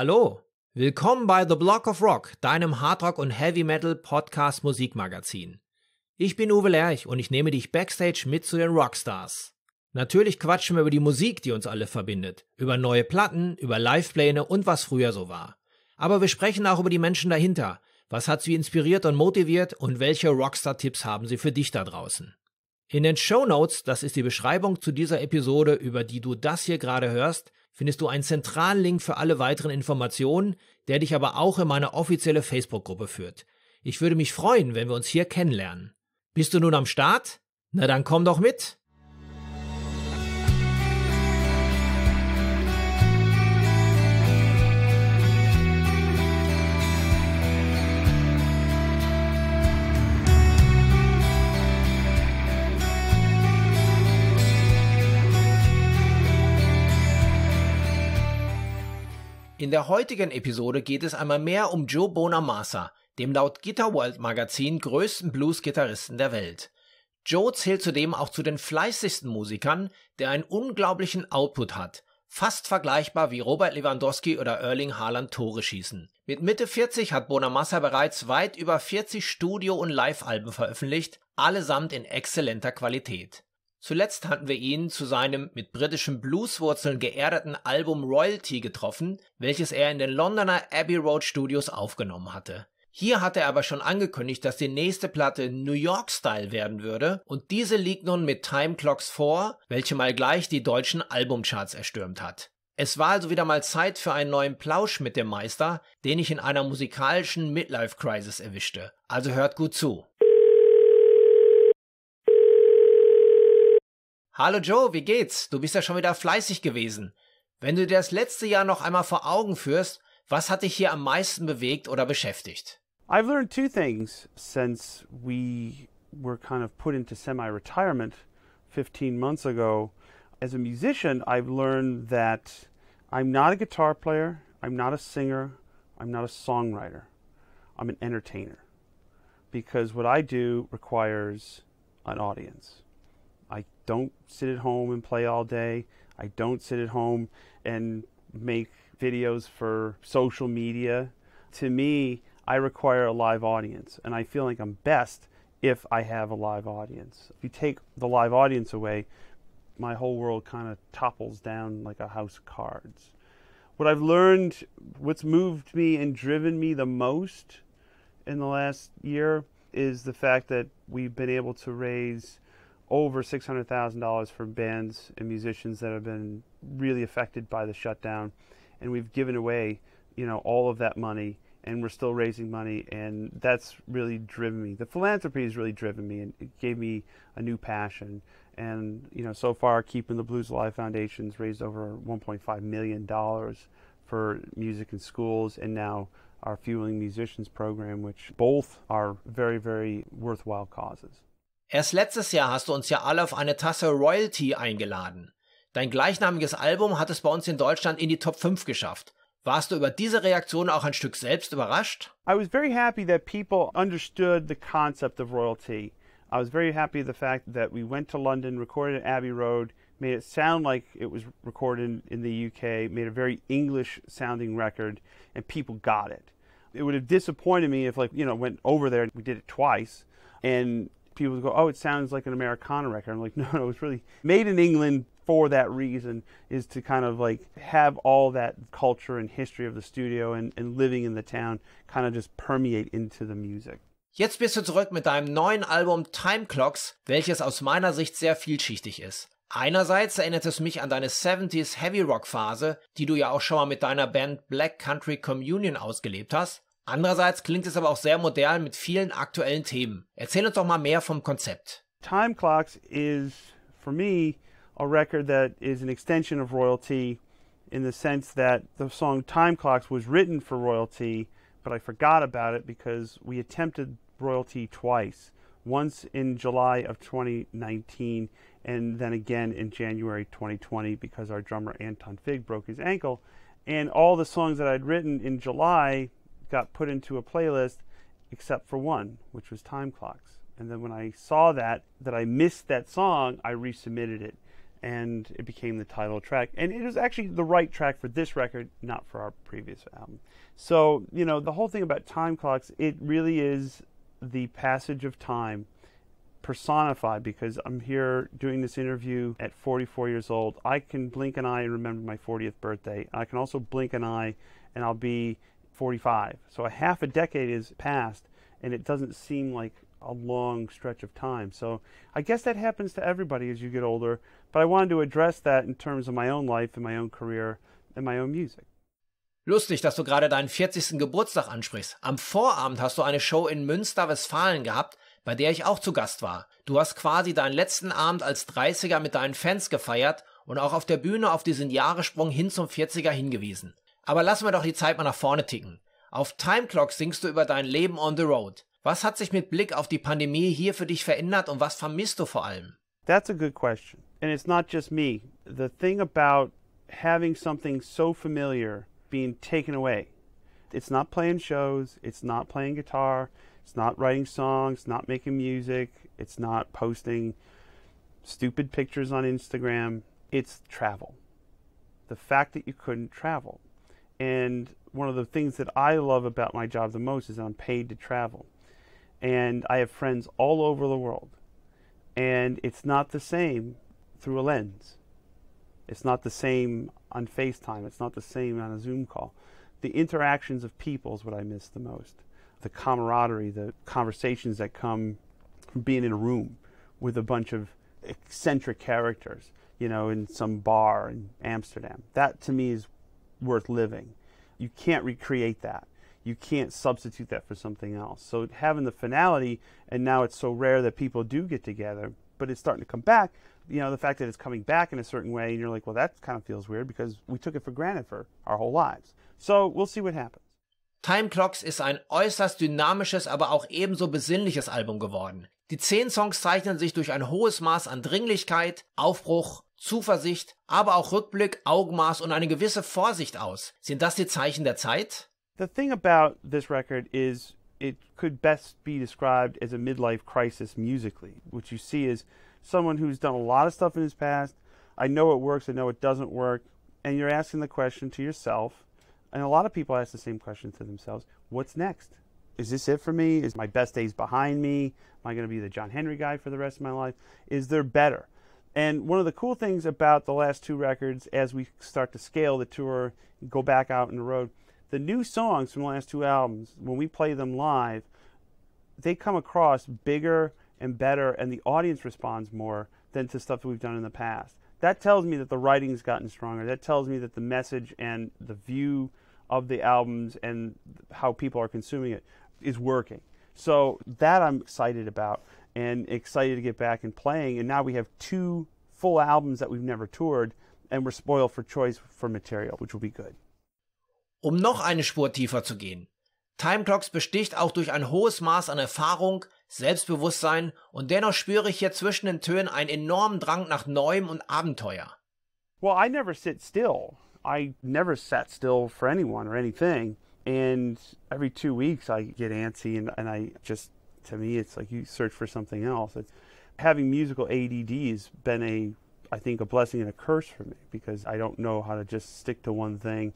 Hallo, willkommen bei The Block of Rock, deinem Hardrock und Heavy Metal Podcast Musikmagazin. Ich bin Uwe Lerch und ich nehme dich backstage mit zu den Rockstars. Natürlich quatschen wir über die Musik, die uns alle verbindet, über neue Platten, über Livepläne und was früher so war. Aber wir sprechen auch über die Menschen dahinter. Was hat sie inspiriert und motiviert und welche Rockstar-Tipps haben sie für dich da draußen? In den Show Notes, das ist die Beschreibung zu dieser Episode, über die du das hier gerade hörst, findest du einen zentralen Link für alle weiteren Informationen, der dich aber auch in meine offizielle Facebook-Gruppe führt. Ich würde mich freuen, wenn wir uns hier kennenlernen. Bist du nun am Start? Na dann komm doch mit! In der heutigen Episode geht es einmal mehr um Joe Bonamassa, dem laut Guitar World Magazin größten Blues-Gitarristen der Welt. Joe zählt zudem auch zu den fleißigsten Musikern, der einen unglaublichen Output hat, fast vergleichbar wie Robert Lewandowski oder Erling Haaland Tore schießen. Mit Mitte 40 hat Bonamassa bereits weit über 40 Studio- und Live-Alben veröffentlicht, allesamt in exzellenter Qualität. Zuletzt hatten wir ihn zu seinem mit britischen Blueswurzeln geerdeten Album Royalty getroffen, welches er in den Londoner Abbey Road Studios aufgenommen hatte. Hier hatte er aber schon angekündigt, dass die nächste Platte New York Style werden würde und diese liegt nun mit Time Clocks vor, welche mal gleich die deutschen Albumcharts erstürmt hat. Es war also wieder mal Zeit für einen neuen Plausch mit dem Meister, den ich in einer musikalischen Midlife Crisis erwischte. Also hört gut zu. Hallo Joe, wie geht's? Du bist ja schon wieder fleißig gewesen. Wenn du dir das letzte Jahr noch einmal vor Augen führst, was hat dich hier am meisten bewegt oder beschäftigt? I've learned two things since we were kind of put into semi-retirement 15 months ago. As a musician, I've learned that I'm not a guitar player, I'm not a singer, I'm not a songwriter. I'm an entertainer because what I do requires an audience. I don't sit at home and play all day. I don't sit at home and make videos for social media. To me, I require a live audience, and I feel like I'm best if I have a live audience. If you take the live audience away, my whole world kind of topples down like a house of cards. What I've learned, what's moved me and driven me the most in the last year is the fact that we've been able to raise over $600,000 for bands and musicians that have been really affected by the shutdown. And we've given away, you know, all of that money and we're still raising money. And that's really driven me. The philanthropy has really driven me and it gave me a new passion. And, you know, so far, Keeping the Blues Alive Foundation's raised over $1.5 million for music in schools and now our Fueling Musicians program, which both are very, very worthwhile causes. Erst letztes Jahr hast du uns ja alle auf eine Tasse Royalty eingeladen. Dein gleichnamiges Album hat es bei uns in Deutschland in die Top 5 geschafft. Warst du über diese Reaktion auch ein Stück selbst überrascht? I was very happy that people understood the concept of royalty. I was very happy the fact that we went to London, recorded at Abbey Road, made it sound like it was recorded in the UK, made a very English sounding record, and people got it. It would have disappointed me if, like, you know, went over there, we did it twice, and people go, oh, it sounds like an Americana record. I'm like, no, no, it's really made in England for that reason is to kind of like have all that culture and history of the studio and, and living in the town kind of just permeate into the music. Jetzt bist du zurück mit deinem neuen Album Time Clocks, welches aus meiner Sicht sehr vielschichtig ist. Einerseits erinnert es mich an deine 70s Heavy Rock Phase, die du ja auch schon mal mit deiner Band Black Country Communion ausgelebt hast. Andererseits klingt es aber auch sehr modern mit vielen aktuellen Themen. Erzähl uns doch mal mehr vom Konzept. Time Clocks is for me a record that is an extension of royalty in the sense that the song Time Clocks was written for royalty, but I forgot about it because we attempted royalty twice. Once in July of 2019, and then again in January 2020 because our drummer Anton Fig broke his ankle. And all the songs that I'd written in July got put into a playlist except for one, which was Time Clocks. And then when I saw that, that I missed that song, I resubmitted it and it became the title track. And it was actually the right track for this record, not for our previous album. So, you know, the whole thing about time clocks, it really is the passage of time personified because I'm here doing this interview at 44 years old. I can blink an eye and remember my 40th birthday. I can also blink an eye and I'll be 45. So a half a decade has passed, and it doesn't seem like a long stretch of time. So I guess that happens to everybody as you get older, but I wanted to address that in terms of my own life and my own career and my own music. Lustig, dass du gerade deinen 40. Geburtstag ansprichst. Am Vorabend hast du eine Show in Münster, Westfalen gehabt, bei der ich auch zu Gast war. Du hast quasi deinen letzten Abend als 30er mit deinen Fans gefeiert und auch auf der Bühne auf diesen Jahresprung hin zum 40er hingewiesen. Aber lassen wir doch die Zeit mal nach vorne ticken. Auf Time Clock singst du über dein Leben on the road. Was hat sich mit Blick auf die Pandemie hier für dich verändert und was vermisst du vor allem? That's a good question. And it's not just me. The thing about having something so familiar being taken away. It's not playing shows, it's not playing guitar, it's not writing songs, not making music, it's not posting stupid pictures on Instagram. It's travel. The fact that you couldn't travel And one of the things that I love about my job the most is I'm paid to travel. And I have friends all over the world. And it's not the same through a lens. It's not the same on FaceTime. It's not the same on a Zoom call. The interactions of people is what I miss the most. The camaraderie, the conversations that come from being in a room with a bunch of eccentric characters, you know, in some bar in Amsterdam. That to me is worth living. You can't recreate that. You can't substitute that for something else. So having the finality, and now it's so rare that people do get together, but it's starting to come back. You know, the fact that it's coming back in a certain way, and you're like, well, that kind of feels weird because we took it for granted for our whole lives. So we'll see what happens. Time Clocks ist ein äußerst dynamisches, aber auch ebenso besinnliches Album geworden. Die zehn Songs zeichnen sich durch ein hohes Maß an Dringlichkeit, Aufbruch Zuversicht, aber auch Rückblick, Augenmaß und eine gewisse Vorsicht aus. Sind das die Zeichen der Zeit? The thing about this record is it could best be described as a midlife crisis musically. What you see is someone who's done a lot of stuff in his past. I know it works, I know it doesn't work. And you're asking the question to yourself, and a lot of people ask the same question to themselves what's next? Is this it for me? Is my best days behind me? Am I going to be the John Henry guy for the rest of my life? Is there better? And one of the cool things about the last two records, as we start to scale the tour, go back out on the road, the new songs from the last two albums, when we play them live, they come across bigger and better, and the audience responds more than to stuff that we've done in the past. That tells me that the writing's gotten stronger. That tells me that the message and the view of the albums and how people are consuming it is working. So that I'm excited about. and excited to get back and playing. And now we have two full albums that we've never toured, and we're spoiled for choice for material, which will be good. Um noch eine Spur tiefer zu gehen. Time Clocks besticht auch durch ein hohes Maß an Erfahrung, Selbstbewusstsein und dennoch spüre ich hier zwischen den Tönen einen enormen Drang nach Neuem und Abenteuer. Well, I never sit still. I never sat still for anyone or anything. And every two weeks I get antsy and, and I just to me, it's like you search for something else. It's, having musical ADD has been a, I think, a blessing and a curse for me because I don't know how to just stick to one thing.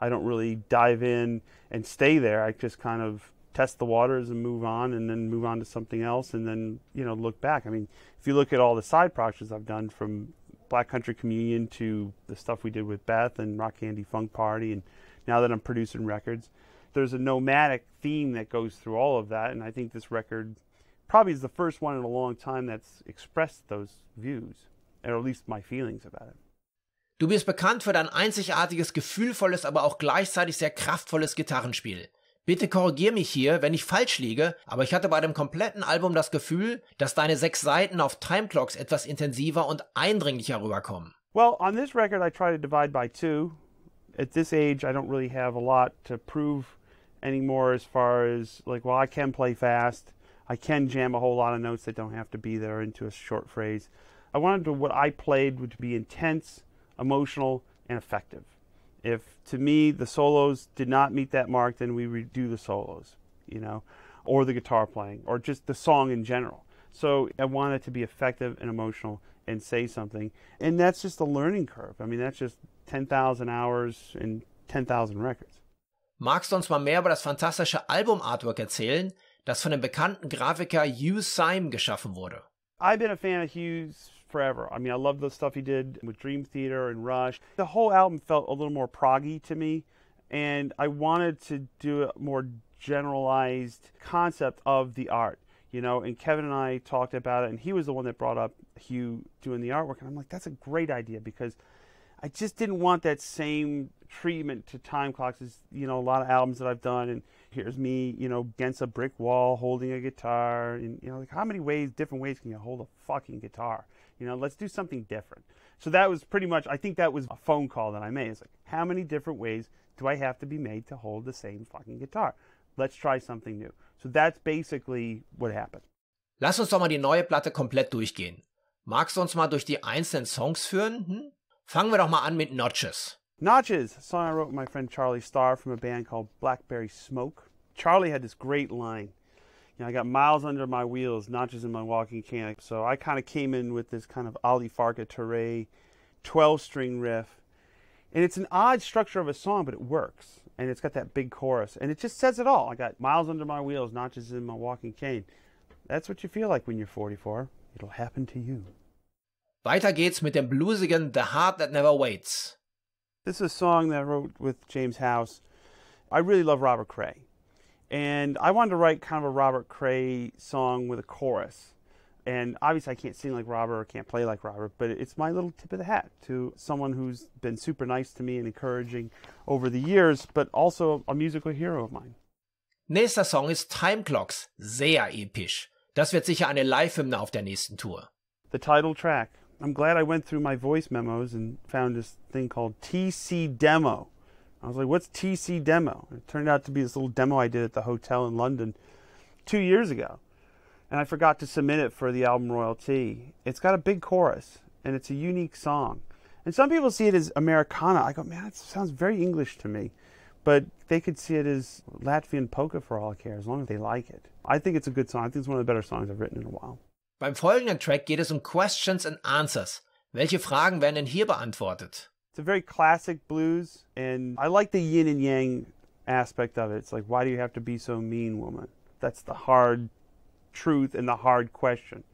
I don't really dive in and stay there. I just kind of test the waters and move on and then move on to something else and then, you know, look back. I mean, if you look at all the side projects I've done from Black Country Communion to the stuff we did with Beth and Rock Candy Funk Party and now that I'm producing records, there's a nomadic theme that goes through all of that, and I think this record probably is the first one in a long time that's expressed those views, or at least my feelings about it. Du bist bekannt für dein einzigartiges, gefühlvolles, aber auch gleichzeitig sehr kraftvolles Gitarrenspiel. Bitte korrigier mich hier, wenn ich falsch liege, aber ich hatte bei dem kompletten Album das Gefühl, dass deine sechs Seiten auf Timeclocks etwas intensiver und eindringlicher rüberkommen. Well, on this record I try to divide by two. At this age I don't really have a lot to prove anymore as far as like, well, I can play fast. I can jam a whole lot of notes that don't have to be there into a short phrase. I wanted to, what I played would be intense, emotional, and effective. If to me the solos did not meet that mark, then we redo the solos, you know, or the guitar playing, or just the song in general. So I want it to be effective and emotional and say something. And that's just a learning curve. I mean, that's just 10,000 hours and 10,000 records. Magst du uns mal mehr über das fantastische Album-Artwork erzählen, das von dem bekannten Grafiker Hugh Syme geschaffen wurde? I've been a fan of Hughes forever. I mean, I love the stuff he did with Dream Theater and Rush. The whole album felt a little more proggy to me, and I wanted to do a more generalized concept of the art, you know. And Kevin and I talked about it, and he was the one that brought up Hugh doing the artwork, and I'm like, that's a great idea because I just didn't want that same treatment to time clocks as you know a lot of albums that I've done and here's me you know against a brick wall holding a guitar and you know like how many ways different ways can you hold a fucking guitar you know let's do something different so that was pretty much I think that was a phone call that I made it's like how many different ways do I have to be made to hold the same fucking guitar let's try something new so that's basically what happened Lass uns doch mal die neue Platte komplett durchgehen Magst du uns mal durch die einzelnen Songs führen hm? Fangen wir doch mal an mit Notches. Notches, a song I wrote with my friend Charlie Starr from a band called Blackberry Smoke. Charlie had this great line. You know, I got miles under my wheels, notches in my walking cane. So I kind of came in with this kind of Ali Farka Ture 12 string riff. And it's an odd structure of a song, but it works. And it's got that big chorus. And it just says it all. I got miles under my wheels, notches in my walking cane. That's what you feel like when you're 44. It'll happen to you. Weiter geht's mit dem bluesigen The Heart That Never Waits. This is a song that I wrote with James House. I really love Robert Cray. And I wanted to write kind of a Robert Cray song with a chorus. And obviously, I can't sing like Robert or can't play like Robert, but it's my little tip of the hat to someone who's been super nice to me and encouraging over the years, but also a musical hero of mine. Nächster Song ist Time Clocks, sehr episch. Das wird sicher eine Live-Hymne auf der nächsten Tour. The title track I'm glad I went through my voice memos and found this thing called TC Demo. I was like, what's TC Demo? it turned out to be this little demo I did at the hotel in London two years ago. And I forgot to submit it for the album Royalty. It's got a big chorus and it's a unique song. And some people see it as Americana. I go, man, that sounds very English to me. But they could see it as Latvian polka for all I care, as long as they like it. I think it's a good song. I think it's one of the better songs I've written in a while. Beim folgenden Track geht es um Questions and Answers. Welche Fragen werden denn hier beantwortet? It's a very classic blues and I like the yin and yang aspect of it. It's like why do you have to be so mean, woman? That's the hard truth and the hard question.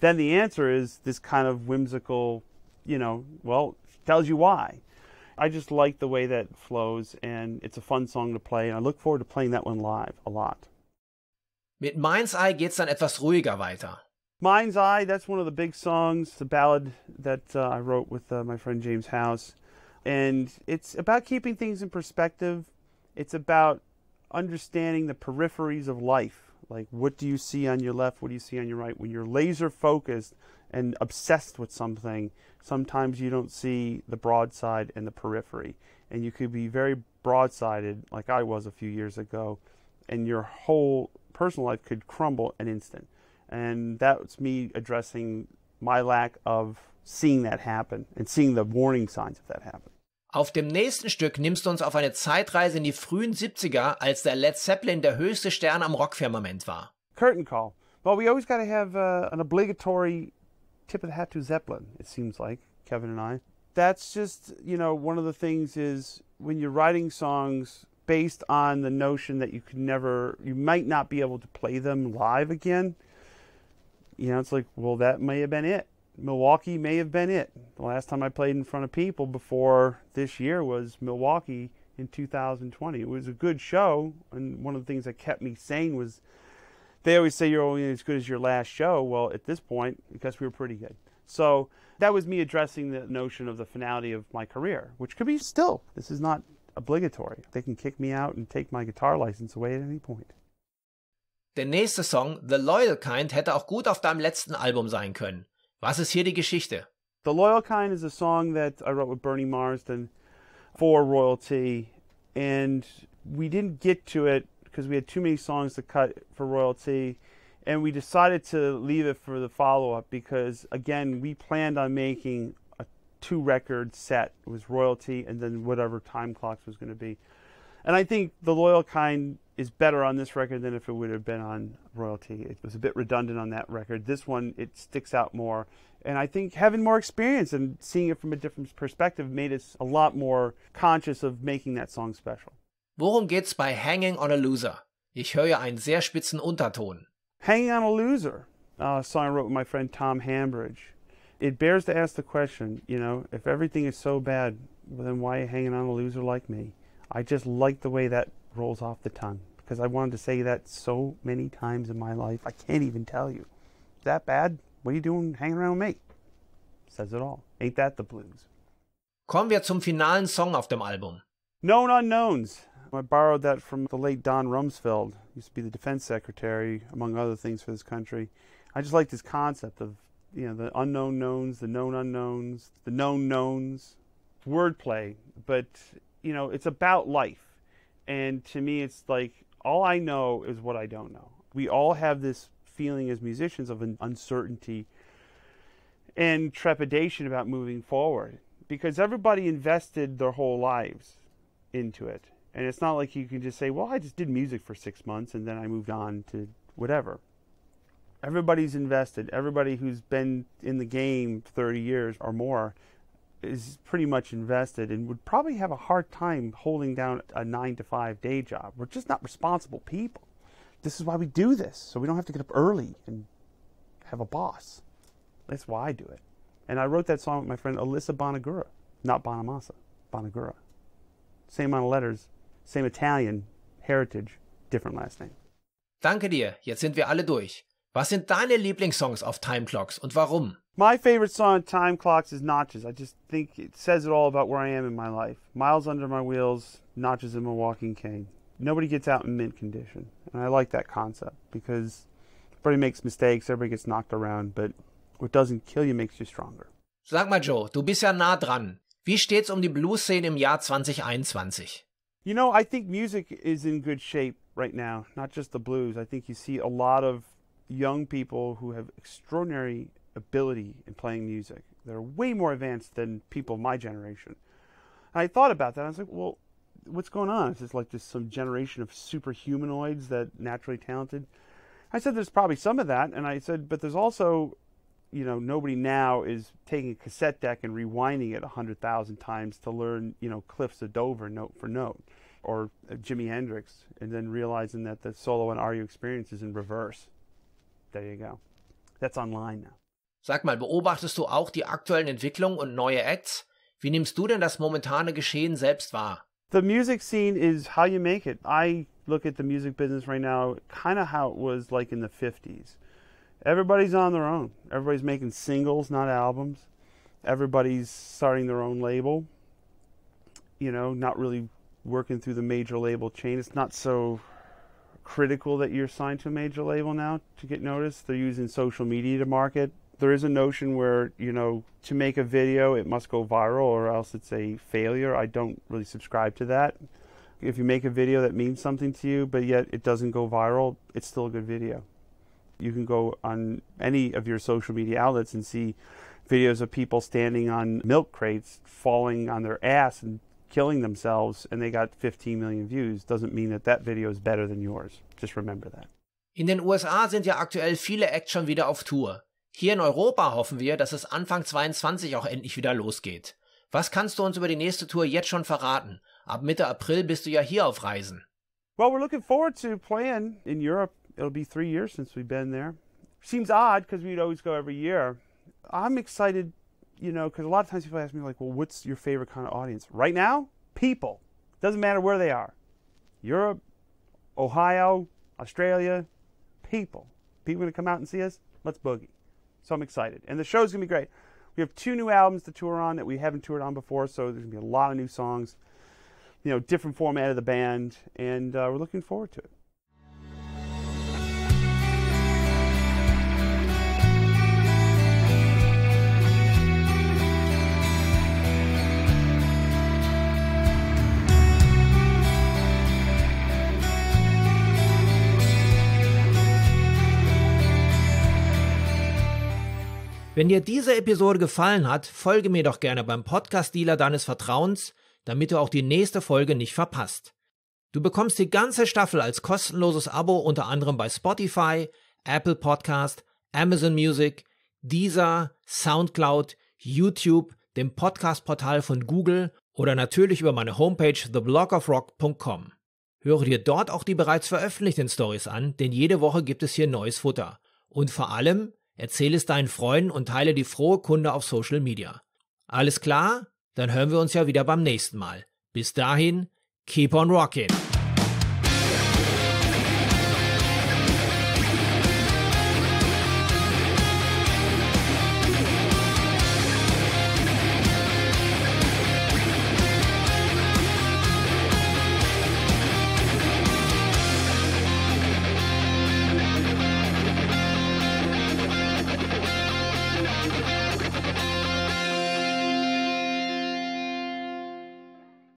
Then the answer is this kind of whimsical, you know, well, tells you why. I just like the way that flows and it's a fun song to play and I look forward to playing that one live a lot. Mit Mind's Eye geht's dann etwas ruhiger weiter. Mind's Eye, that's one of the big songs, the ballad that uh, I wrote with uh, my friend James House. And it's about keeping things in perspective. It's about understanding the peripheries of life. Like, what do you see on your left? What do you see on your right? When you're laser focused and obsessed with something, sometimes you don't see the broadside and the periphery. And you could be very broadsided, like I was a few years ago, and your whole personal life could crumble an instant. And that's me addressing my lack of seeing that happen and seeing the warning signs of that happen. Auf dem nächsten Stück nimmst du uns auf eine Zeitreise in die frühen 70er, als der Led Zeppelin der höchste Stern am Rockfirmament war. Curtain call. Well, we always got to have uh, an obligatory tip of the hat to Zeppelin, it seems like, Kevin and I. That's just, you know, one of the things is when you're writing songs based on the notion that you could never, you might not be able to play them live again you know, it's like, well, that may have been it. Milwaukee may have been it. The last time I played in front of people before this year was Milwaukee in 2020. It was a good show, and one of the things that kept me sane was they always say you're only as good as your last show. Well, at this point, because we were pretty good. So that was me addressing the notion of the finality of my career, which could be still. This is not obligatory. They can kick me out and take my guitar license away at any point. Der nächste Song, The Loyal Kind, hätte auch gut auf deinem letzten Album sein können. Was ist hier die Geschichte? The Loyal Kind is a song that I wrote with Bernie Marsden for royalty, and we didn't get to it because we had too many songs to cut for royalty, and we decided to leave it for the follow up because, again, we planned on making a two record set. with royalty and then whatever time clocks was going to be. And I think the loyal kind is better on this record than if it would have been on royalty. It was a bit redundant on that record. This one it sticks out more. And I think having more experience and seeing it from a different perspective made us a lot more conscious of making that song special. Worum geht's bei Hanging on a Loser? Ich höre einen sehr spitzen Unterton. Hanging on a Loser, uh, a song I wrote with my friend Tom Hambridge. It bears to ask the question, you know, if everything is so bad, then why are you hanging on a loser like me? I just like the way that rolls off the tongue because I wanted to say that so many times in my life. I can't even tell you. That bad? What are you doing hanging around me? Says it all. Ain't that the blues? Kommen wir zum finalen Song auf dem Album. Known Unknowns. I borrowed that from the late Don Rumsfeld. He used to be the defense secretary, among other things, for this country. I just liked his concept of, you know, the unknown knowns, the known unknowns, the known knowns. Wordplay, but you know, it's about life. And to me, it's like all I know is what I don't know. We all have this feeling as musicians of an uncertainty and trepidation about moving forward because everybody invested their whole lives into it. And it's not like you can just say, well, I just did music for six months and then I moved on to whatever. Everybody's invested. Everybody who's been in the game 30 years or more is pretty much invested and would probably have a hard time holding down a nine to five day job. We're just not responsible people. This is why we do this, so we don't have to get up early and have a boss. That's why I do it. And I wrote that song with my friend Alyssa Bonagura, not Bonamassa, Bonagura. Same amount of letters, same Italian heritage, different last name. Danke dir, jetzt sind wir alle durch. Was sind deine Lieblingssongs auf Time Clocks und warum? My favorite song Time Clocks is Notches. I just think it says it all about where I am in my life. Miles under my wheels, notches in my walking cane. Nobody gets out in mint condition. And I like that concept because everybody makes mistakes, everybody gets knocked around, but what doesn't kill you makes you stronger. Sag mal, Joe, du bist ja nah dran. Wie steht's um die Blues-Szene im Jahr 2021? You know, I think music is in good shape right now, not just the blues. I think you see a lot of young people who have extraordinary ability in playing music. They're way more advanced than people my generation. And I thought about that. I was like, well, what's going on? Is this like just some generation of superhumanoids that naturally talented? I said there's probably some of that, and I said, but there's also, you know, nobody now is taking a cassette deck and rewinding it hundred thousand times to learn, you know, Cliffs of Dover note for note, or uh, Jimi Hendrix, and then realizing that the solo and RU experience is in reverse. There you go. That's online now. Sag mal, beobachtest du auch die aktuellen Entwicklungen und neue Acts? Wie nimmst du denn das momentane Geschehen selbst wahr? The music scene is how you make it. I look at the music business right now kind of how it was like in the 50s. Everybody's on their own. Everybody's making singles, not albums. Everybody's starting their own label. You know, not really working through the major label chain. It's not so critical that you're signed to a major label now to get noticed. They're using social media to market there is a notion where you know to make a video it must go viral or else it's a failure i don't really subscribe to that if you make a video that means something to you but yet it doesn't go viral it's still a good video you can go on any of your social media outlets and see videos of people standing on milk crates falling on their ass and killing themselves and they got 15 million views doesn't mean that that video is better than yours just remember that In den USA sind ja aktuell viele Acts schon wieder auf Tour. Hier in Europa hoffen wir, dass es Anfang 22 auch endlich wieder losgeht. Was kannst du uns über die nächste Tour jetzt schon verraten? Ab Mitte April bist du ja hier auf Reisen. Well, we're looking forward to playing in Europe. It'll be three years since we've been there. Seems odd because we'd always go every year. I'm excited, you know, because a lot of times people ask me like, well, what's your favorite kind of audience? Right now, people. Doesn't matter where they are. Europe, Ohio, Australia, people. People gonna come out and see us? Let's boogie. So I'm excited. And the show's going to be great. We have two new albums to tour on that we haven't toured on before, so there's going to be a lot of new songs, you know, different format of the band, and uh, we're looking forward to it. Wenn dir diese Episode gefallen hat, folge mir doch gerne beim Podcast-Dealer deines Vertrauens, damit du auch die nächste Folge nicht verpasst. Du bekommst die ganze Staffel als kostenloses Abo unter anderem bei Spotify, Apple Podcast, Amazon Music, Deezer, Soundcloud, YouTube, dem Podcast-Portal von Google oder natürlich über meine Homepage theblogofrock.com. Höre dir dort auch die bereits veröffentlichten Stories an, denn jede Woche gibt es hier neues Futter. Und vor allem Erzähle es deinen Freunden und teile die frohe Kunde auf Social Media. Alles klar? Dann hören wir uns ja wieder beim nächsten Mal. Bis dahin, keep on rocking!